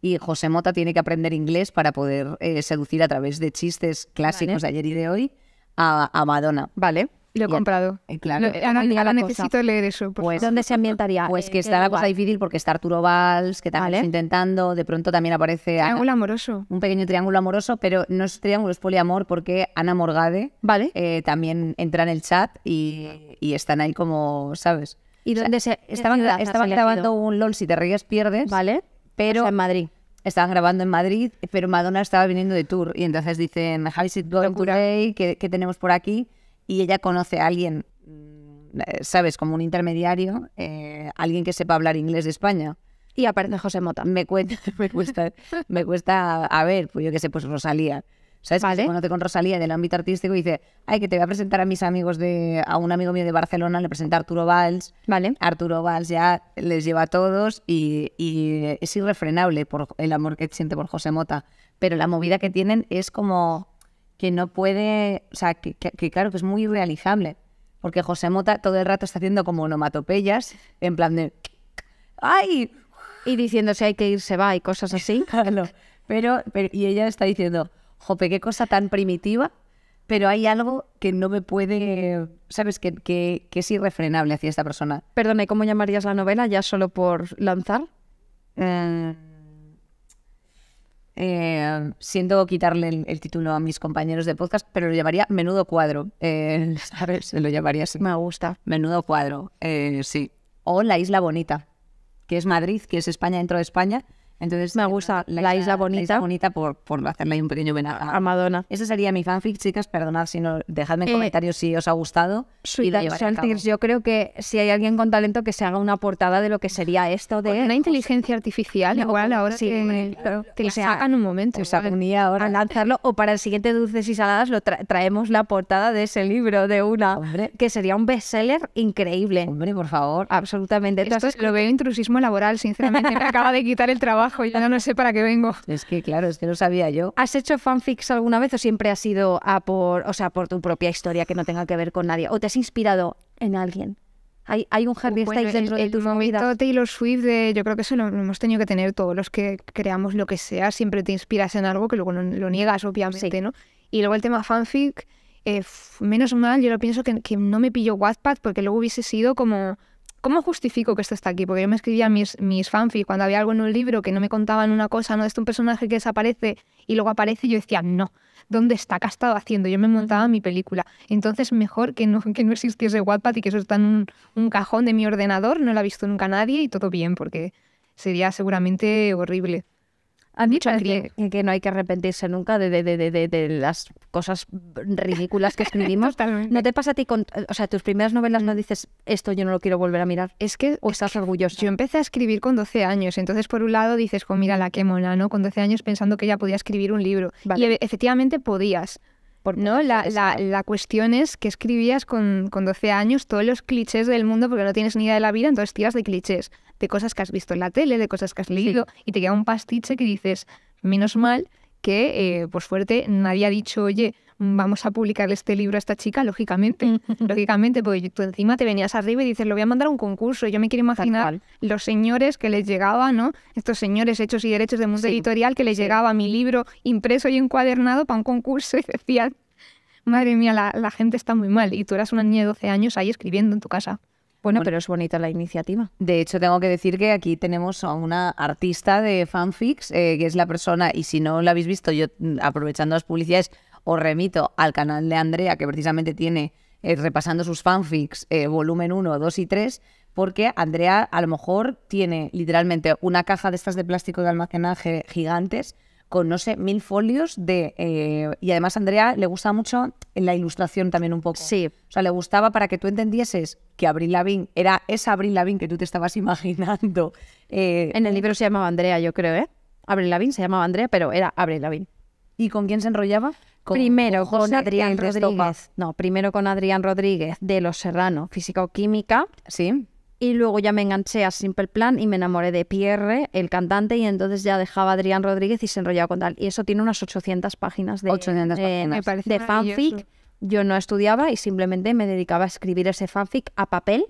Y José Mota tiene que aprender inglés para poder eh, seducir a través de chistes clásicos de ayer y de hoy a, a Madonna. Vale. Lo he comprado. Eh, claro. Eh, necesito leer eso. Pues, ¿Dónde se ambientaría? Pues eh, que está la cosa difícil porque está Arturo Valls, que también está intentando. De pronto también aparece. Triángulo
amoroso. Un pequeño
triángulo amoroso, pero no es triángulo, es poliamor porque Ana Morgade vale. también entra en el chat y, están ahí como, ¿sabes? ¿Y se estaban, grabando un LOL si te ríes pierdes? Vale. Pero en Madrid. Estaban grabando en Madrid, pero Madonna estaba viniendo de tour y entonces dicen, ¿Qué, tenemos por aquí?" y ella conoce a alguien, mm, eh, ¿sabes? Como un intermediario, eh, alguien que sepa hablar inglés de España. Y aparece José Mota. Me, cuenta, me cuesta, me cuesta, a ver, pues yo qué sé, pues Rosalía. ¿Sabes? se conoce con Rosalía del ámbito artístico y dice, ay, que te voy a presentar a mis amigos de, a un amigo mío de Barcelona, le presenta Arturo Valls. Vale. Arturo Valls ya les lleva a todos y, y es irrefrenable por el amor que siente por José Mota. Pero la movida que tienen es como, que no puede, o sea, que, claro, que es muy realizable. Porque José Mota todo el rato está haciendo como onomatopeyas, en plan de ¡ay! Y diciendo si hay que irse, va y cosas así. claro. Pero, y ella está diciendo, jope, qué cosa tan primitiva, pero hay algo que no me puede, ¿sabes? Que, que, es irrefrenable hacia esta persona. Perdona, cómo llamarías la novela ya solo por lanzar? Eh... Eh, siento quitarle el, título a mis compañeros de podcast, pero lo llamaría Menudo Cuadro. Eh, se Lo llamaría así. Me gusta. Menudo Cuadro, eh, sí. O La Isla Bonita, que es Madrid, que es España dentro de España, entonces me gusta la, isla, bonita, bonita por, por ahí un pequeño venado a Madonna. Ese sería mi fanfic, chicas. Perdonad si no, dejadme en eh, comentarios si os ha gustado. Sweet yo creo que si hay alguien con talento que se haga una portada de lo que sería esto de una inteligencia artificial, igual ahora sí, que, se haga en un momento, o sea, ahora a lanzarlo o para el siguiente dulces y saladas lo traemos la portada de ese libro de una
hombre. que sería un bestseller increíble. Hombre, por favor, absolutamente. Esto Entonces, lo veo intrusismo laboral, sinceramente, me acaba de quitar el trabajo ya no, sé para qué vengo. Es
que claro, es que no sabía yo. ¿Has hecho fanfics alguna vez o siempre has sido a por, o sea, por tu propia historia que no tenga que ver con
nadie? ¿O te has inspirado en alguien? ¿Hay, un jardín dentro de tus el Taylor Swift, yo creo que eso lo hemos tenido que tener todos los que creamos lo que sea, siempre te inspiras en algo que luego lo, niegas, obviamente, ¿no? Y luego el tema fanfic, eh, menos mal, yo lo pienso que, no me pilló Wattpad porque luego hubiese sido como ¿Cómo justifico que esto está aquí? Porque yo me escribía mis, mis fanfics cuando había algo en un libro que no me contaban una cosa, no, es este un personaje que desaparece y luego aparece, y yo decía, no, ¿dónde está? ¿Qué ha estado haciendo? Yo me montaba mi película. Entonces, mejor que no, que no existiese Wattpad y que eso está en un, un cajón de mi ordenador, no lo ha visto nunca nadie y todo bien, porque sería seguramente horrible. Han dicho que, que, no hay que arrepentirse nunca de, de, las cosas ridículas que escribimos. ¿No te pasa a ti con, o sea, tus primeras novelas no mm. dices esto yo no lo quiero volver a mirar? Es que o estás orgulloso. Yo empecé a escribir con 12 años, entonces por un lado dices, ¿con mira la mm. que mona", ¿no? Con 12 años pensando que ya podía escribir un libro. Y e, efectivamente podías, ¿no? La, la, la, cuestión es que escribías con, con 12 años todos los clichés del mundo porque no tienes ni idea de la vida, entonces tiras de clichés, de cosas que has visto en la tele, de cosas que has leído, y te queda un pastiche que dices, menos mal que, eh, por pues fuerte, nadie ha dicho, oye, vamos a publicar este libro a esta chica, lógicamente. lógicamente, porque tú encima te venías arriba y dices, lo voy a mandar a un concurso. Yo me quiero imaginar los señores que les llegaba, ¿no? Estos señores hechos y derechos de mundo editorial que les llegaba mi libro impreso y encuadernado para un concurso y decían, madre mía, la, gente está muy mal. Y tú eras una niña de 12 años ahí escribiendo en tu casa. Bueno, pero es bonita la iniciativa. De hecho, tengo que decir
que aquí tenemos a una artista de fanfics, eh, que es la persona, y si no la habéis visto, yo mm, aprovechando las publicidades, os remito al canal de Andrea, que precisamente tiene eh, repasando sus fanfics eh, volumen 1, 2 y 3, porque Andrea a lo mejor tiene literalmente una caja de estas de plástico de almacenaje gigantes con, no sé, mil folios de... Eh, y además Andrea le gusta mucho la ilustración también un poco. Sí. O sea, le gustaba para que tú entendieses que Abril lavin era esa Abril Lavín que tú te estabas imaginando. en el libro se llamaba Andrea, yo creo, ¿eh? Abril Lavín se llamaba Andrea, pero era Abril lavin ¿Y con quién se enrollaba? primero con, Adrián Rodríguez. No, primero con Adrián Rodríguez de Los Serrano, físico-química. Sí. Y luego ya me enganché a Simple Plan y me enamoré de Pierre, el cantante, y entonces ya dejaba Adrián Rodríguez y se enrollaba con tal. Y eso tiene unas 800 páginas de, de fanfic. Yo no estudiaba y simplemente me dedicaba a escribir ese fanfic a papel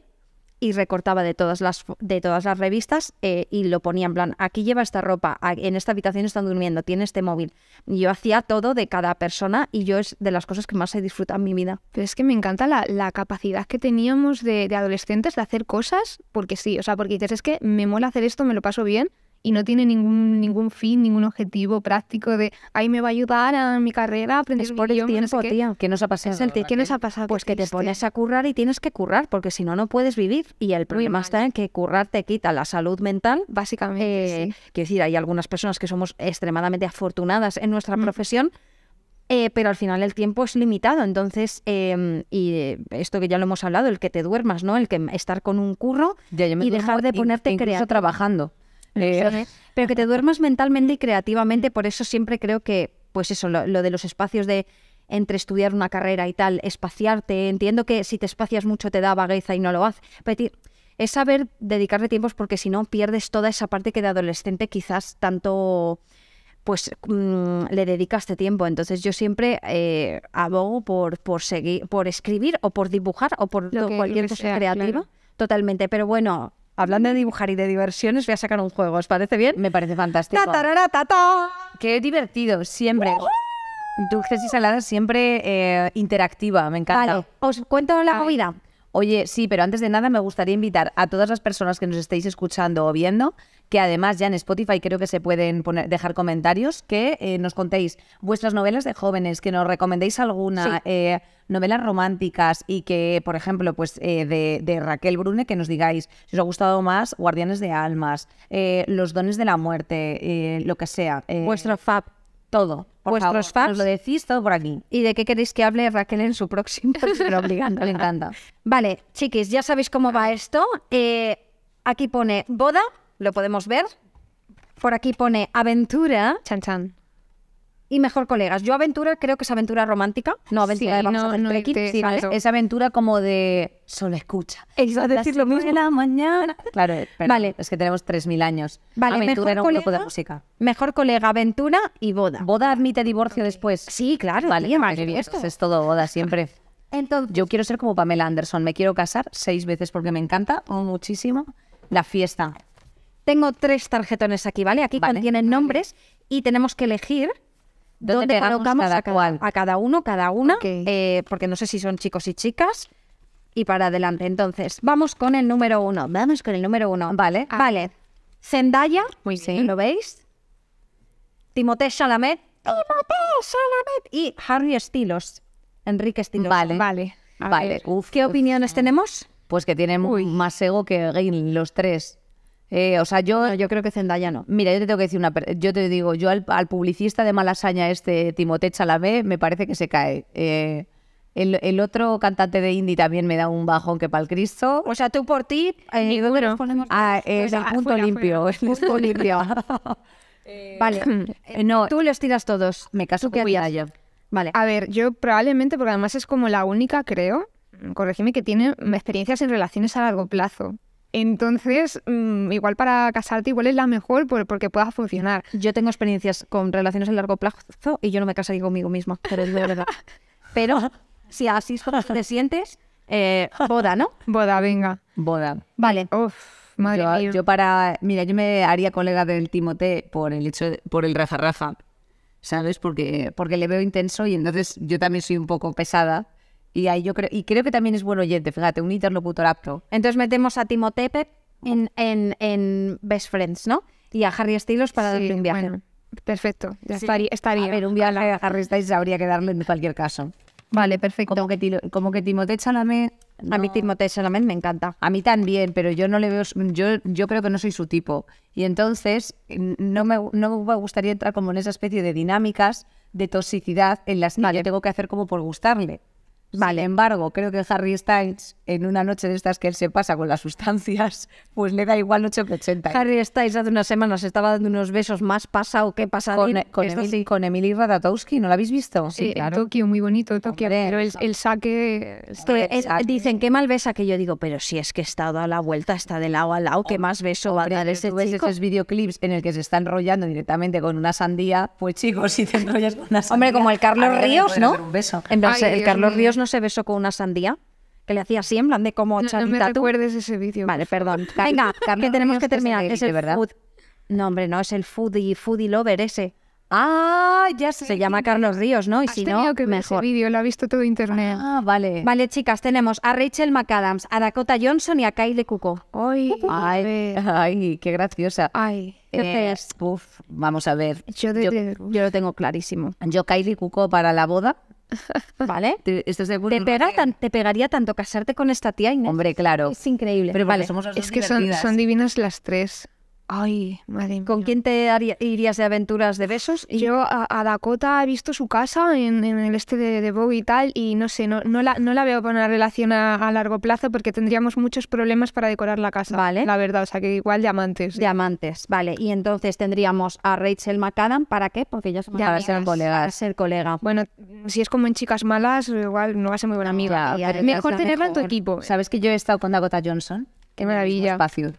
y recortaba de todas las, de todas las revistas eh, y lo ponía en plan, aquí lleva esta ropa, en esta habitación están durmiendo, tiene este móvil.
Yo hacía todo de cada persona y yo es de las cosas que más se disfrutado en mi vida. Pero es que me encanta la, la capacidad que teníamos de, de adolescentes de hacer cosas, porque sí, o sea, porque dices, es que me mola hacer esto, me lo paso bien, y no tiene ningún, ningún fin, ningún objetivo práctico de ahí me va a ayudar a mi carrera, a aprender es por el tiempo, tía. qué. nos ha pasado? Pues que te pones
a currar y tienes que currar, porque si no, no puedes vivir. Y el problema está en que currar te quita la salud mental. Básicamente. Eh, decir, hay algunas personas que somos extremadamente afortunadas en nuestra mm. profesión. Eh, pero al final el tiempo es limitado, entonces, em, y eh, esto que ya lo hemos hablado, el que te duermas, ¿no? El que estar con un curro y dejar de ponerte en creativo. trabajando. Eh, pero que te duermas mentalmente y creativamente, por eso siempre creo que, pues eso, lo, de los espacios de entre estudiar una carrera y tal, espaciarte, entiendo que si te espacias mucho te da vagueza y no lo haces, es saber dedicarle tiempos porque si no pierdes toda esa parte que de adolescente quizás tanto pues mm, le dedicaste tiempo. Entonces yo siempre eh, abogo por, por seguir, por escribir o por dibujar o por cualquier cosa creativa. Totalmente. Pero bueno, Hablando de dibujar y de diversiones, voy a sacar un juego. ¿Os parece bien? Me parece fantástico. Qué divertido, siempre. Uh. Dulces y saladas, siempre eh, interactiva, me encanta. Vale, os cuento la movida. Oye, sí, pero antes de nada me gustaría invitar a todas las personas que nos estéis escuchando o viendo, que además ya en Spotify creo que se pueden dejar comentarios, que eh, nos contéis vuestras novelas de jóvenes, que nos recomendéis alguna, eh, novelas románticas y que, por ejemplo, pues eh, de, Raquel Brune, que nos digáis si os ha gustado más Guardianes de Almas, Los Dones de la Muerte, lo que sea. Vuestro FAB. Todo. Vuestros favor, lo decís todo por aquí. ¿Y de qué queréis que hable Raquel en su próximo? Pero obligando, le encanta. Vale, chiquis, ya sabéis cómo va esto. Eh, aquí pone boda, lo podemos ver. Por aquí pone aventura. Chan, chan y mejor colegas. Yo aventura creo que es aventura romántica, no aventura a es aventura como de solo escucha. Eso decir lo mismo. mañana. Claro, eh, vale. es que tenemos 3.000 años. Vale, aventura un de música. Mejor colega, aventura y boda. ¿Boda admite divorcio después? Sí, claro. Vale, es todo boda siempre. Entonces, yo quiero ser como Pamela Anderson. Me quiero casar seis veces porque me encanta muchísimo la fiesta. Tengo tres tarjetones aquí, ¿vale? Aquí contienen nombres y tenemos que elegir dónde, colocamos a, cada, cual? a cada uno, cada una, eh, porque no sé si son chicos y chicas. Y para adelante. Entonces, vamos con el número uno. Vamos con el número uno. Vale. Ah. Vale. Zendaya. Muy ¿Lo veis? Timothée Chalamet. Timothée Chalamet. Y Harry Estilos. Enrique Stilos. Vale. Vale. ¿Qué opiniones tenemos? Pues que tienen más ego que Gain, los tres. Eh, o sea, yo, yo creo que Zendaya no. Mira, yo te tengo que decir una. Yo te digo, yo al, publicista de Malasaña, este Timoteo Chalabé me parece que se cae. Eh, el, otro cantante de indie también me da un bajón que pa'l Cristo. O sea, tú por ti. Eh, ah, es el punto limpio.
punto limpio. vale. no, tú los tiras todos. Me caso que Zendaya. Vale. A ver, yo probablemente, porque además es como la única, creo, corregime, que tiene experiencias en relaciones a largo plazo. Entonces, mm, igual para casarte, igual es la mejor porque pueda funcionar. Yo tengo experiencias con relaciones a largo plazo y yo no me casaría conmigo misma, pero es de verdad. Pero si así te sientes,
eh, boda, ¿no? Boda, venga. Boda. Vale. Uf. Madre yo, para, mira, yo me haría colega del Timote por el hecho, por el Rafa Rafa, ¿sabes? Porque, porque le veo intenso y entonces yo también soy un poco pesada y ahí yo creo, y creo que también es buen oyente, fíjate, un interlocutor apto. Entonces metemos a Timotepe en, en, Best Friends, ¿no? Y a Harry Styles para darle un viaje. perfecto, estaría, estaría, A ver, un viaje a Harry Styles habría que darle en cualquier caso. Vale, perfecto. Como que, como que A mí Timothée Chalamet me encanta. A mí también, pero yo no le veo... Yo, yo creo que no soy su tipo. Y entonces no me, gustaría entrar como en esa especie de dinámicas de toxicidad en las que yo tengo que hacer como por gustarle. Vale, embargo, creo que Harry Styles, en una noche de estas que él se pasa con las sustancias, pues le da igual noche que 80. Harry Styles hace unas semanas estaba dando unos besos más pasado que pasado. Con, e-, con, Emily Radatowski, ¿no la habéis visto? Sí, claro. Tokio, muy bonito Tokio. pero el, saque... dicen, qué mal besa que yo digo, pero si es que está a la vuelta, está de lado a lado, qué más beso va a dar ese esos videoclips en el que se está enrollando directamente con una sandía, pues chicos, si te enrollas con una sandía... Hombre, como el Carlos Ríos, ¿no? En beso. el Carlos Ríos no se besó con una sandía? Que le hacía así, en plan de como no, No me recuerdes
ese vídeo. Vale,
perdón. Venga, que tenemos que terminar. Es el ¿verdad? Food... No, hombre, no, es el foodie, foodie lover ese. Ah, ya sé. Se llama Carlos Ríos, ¿no? Y si no, que mejor. vídeo, lo ha visto todo internet. Ah, vale. Vale, chicas, tenemos a Rachel McAdams, a Dakota Johnson y a Kylie Cuco. Ay, ay, qué graciosa. Ay, eh, uf, vamos a ver. Yo, lo tengo clarísimo. Yo Kylie Cuco para la boda ¿Vale? Te, pegaría tanto casarte con esta tía Inés. Hombre, claro. Es increíble. Pero vale, somos es que son,
divinas las tres. Ay, madre mía. ¿Con quién te irías de aventuras de besos? Yo a, Dakota he visto su casa en, el este de, de Bowie y tal, y no sé, no, no, la, no la veo para una relación a, largo plazo porque tendríamos muchos problemas para decorar la casa. Vale. La verdad, o sea que igual diamantes. Diamantes, vale. Y entonces tendríamos a Rachel McAdam, ¿para qué? Porque ya ya para ser colega. ser colega. Bueno, si es como en chicas malas, igual no va a ser muy buena amiga. mejor tenerla en tu equipo. Sabes que yo he estado con
Dakota Johnson. Qué maravilla. Espacio.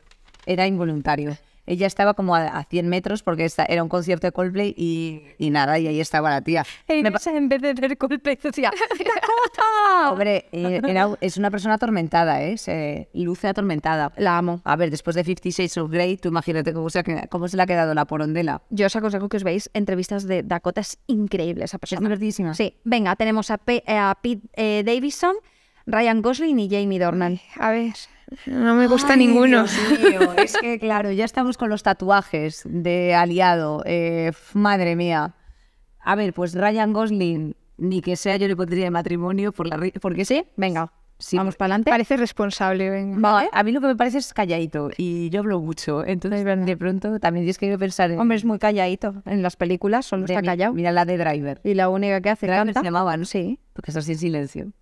Era involuntario
ella estaba como a, 100 metros porque era un concierto de Coldplay y, nada, y ahí estaba la tía. Y en vez de ver Coldplay decía, Hombre, eh, es una persona atormentada, ¿eh? Se luce atormentada. La amo. A ver, después de 56 of Grey, tú imagínate cómo se, cómo se le ha quedado la porondela. Yo os aconsejo que os veáis entrevistas de Dakota, es increíble esa persona. divertidísima. Sí, venga, tenemos a, P, a Pete eh, Davidson, Ryan Gosling y Jamie Dornan. A ver... No me gusta ninguno. Es que, claro, ya estamos con los tatuajes de aliado. Eh, madre mía. A ver, pues Ryan Gosling, ni que sea, yo le pondría de matrimonio por la porque sí. Venga, vamos para adelante. Parece responsable, venga. ¿Eh? a mí lo que me parece es calladito y yo hablo mucho. Entonces, de pronto también tienes que pensar en. Hombre, es muy calladito. En las películas solo de está callado. Mira la de
Driver. Y la única que hace. Driver se llamaban, sí.
Porque estás sin silencio.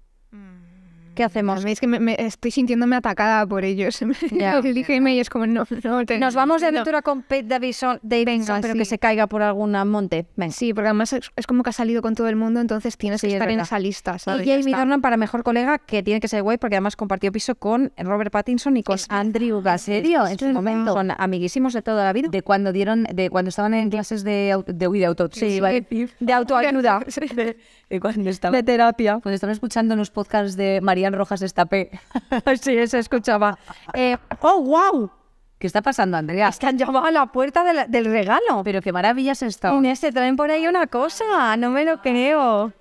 ¿Qué hacemos? Es que me, estoy sintiéndome atacada por ellos. El es como, no, no. Nos vamos de aventura con Pete Davidson, Venga, pero que se caiga por algún monte. Sí, porque además es, como que ha salido con todo el mundo, entonces tienes que estar en esa lista. Y Jamie Dornan para Mejor Colega, que tiene que ser
guay, porque además compartió piso con Robert Pattinson y con Andrew Gasserio en su momento. Son amiguísimos de toda la vida. De cuando dieron, de cuando estaban en clases de, de, de de autoayuda. de, terapia. Cuando estaban escuchando los podcasts de María Rojas Rojas P. sí, se escuchaba. Eh, ¡Oh, wow! ¿Qué está pasando, Andrea? Es que han llamado a la puerta del regalo. Pero qué maravillas están. Inés, te traen por ahí una cosa, no me lo creo.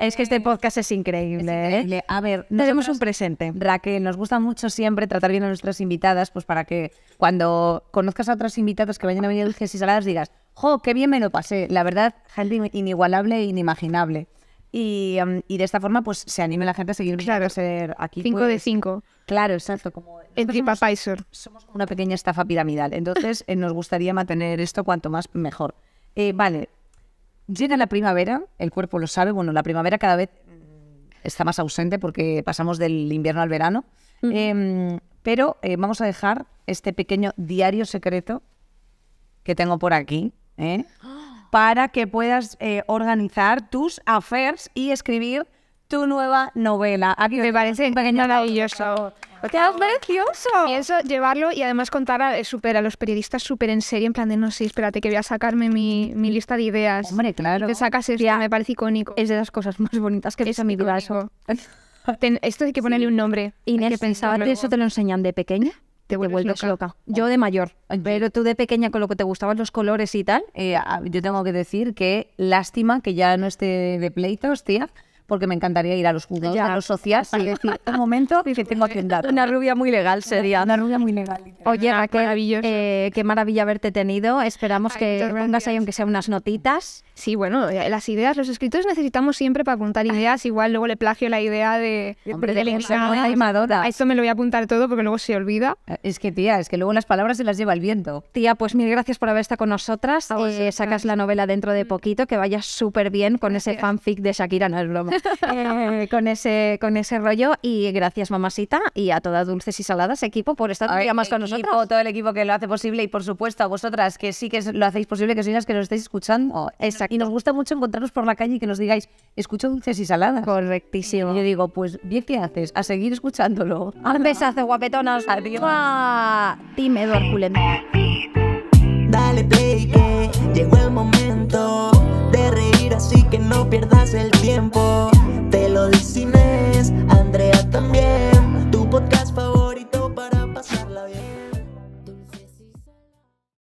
Es que este podcast es increíble. ¿eh? increíble. A ver, tenemos un presente. Raquel, nos gusta mucho siempre tratar bien a nuestras invitadas, pues para que cuando conozcas a otras invitadas que vayan a venir a Saladas digas, ¡jo, qué bien me lo pasé! La verdad, gente inigualable e inimaginable. Em, y, de esta forma pues se anime la gente a seguir claro. ser aquí. 5 pues. de 5. Claro, exacto. Como somos, somos una pequeña estafa piramidal. Entonces eh, nos gustaría mantener esto cuanto más mejor. Eh, vale, llega la primavera, el cuerpo lo sabe. Bueno, la primavera cada vez mm, está más ausente porque pasamos del invierno al verano. Em, pero eh, vamos a dejar este pequeño diario secreto que tengo por aquí. ¿eh? ¡Ah! para que puedas eh,
organizar tus affairs y escribir tu nueva novela. me parece un pequeño maravilloso. ¡Te precioso! eso, llevarlo y además contar a, eh, los periodistas súper en serio, en plan de no sé, espérate que voy a sacarme mi, lista de ideas. Hombre, claro. Te sacas esto, me parece icónico. Es de las cosas más bonitas que he visto mi vida esto hay que ponerle un nombre. Inés, que ¿eso te lo enseñan de pequeña? te vuelves loca. Yo de mayor,
pero tú de pequeña con lo que te gustaban los colores y tal, eh, yo tengo que decir que lástima que ya no esté de pleitos, tía, porque me encantaría ir a los juzgados, a los socias decir, un momento, que tengo que andar. Una rubia muy legal sería. Una rubia muy legal. Oye, ah, eh,
qué maravilla haberte tenido. Esperamos que pongas ahí aunque sea unas notitas. Sí, bueno, eh, las ideas, los escritores necesitamos siempre para apuntar ideas. Igual luego le plagio la idea de... Hombre, de, de A esto me lo voy a apuntar todo porque luego se olvida. Eh, es que, tía, es que luego las palabras se las lleva el viento.
Tía, pues mil gracias por haber estado con nosotras. sacas la novela dentro de poquito, que vaya súper bien con ese fanfic de Shakira, no es broma. Eh, con, ese, con ese rollo. Y gracias, mamasita y a todas Dulces y Saladas, equipo, por estar día más con nosotros. Todo el equipo que lo hace posible y, por supuesto, a vosotras que sí que lo hacéis posible, que sois las que nos estáis escuchando. Oh, exacto. Y nos gusta mucho encontrarnos por la calle y que nos digáis, escucho Dulces y Saladas. Correctísimo. Y yo digo, pues bien, ¿qué haces? A seguir escuchándolo. Al besazo, guapetonas. Adiós. Dale
llegó el momento así que no pierdas el tiempo. Te lo dice Andrea también, tu podcast favorito.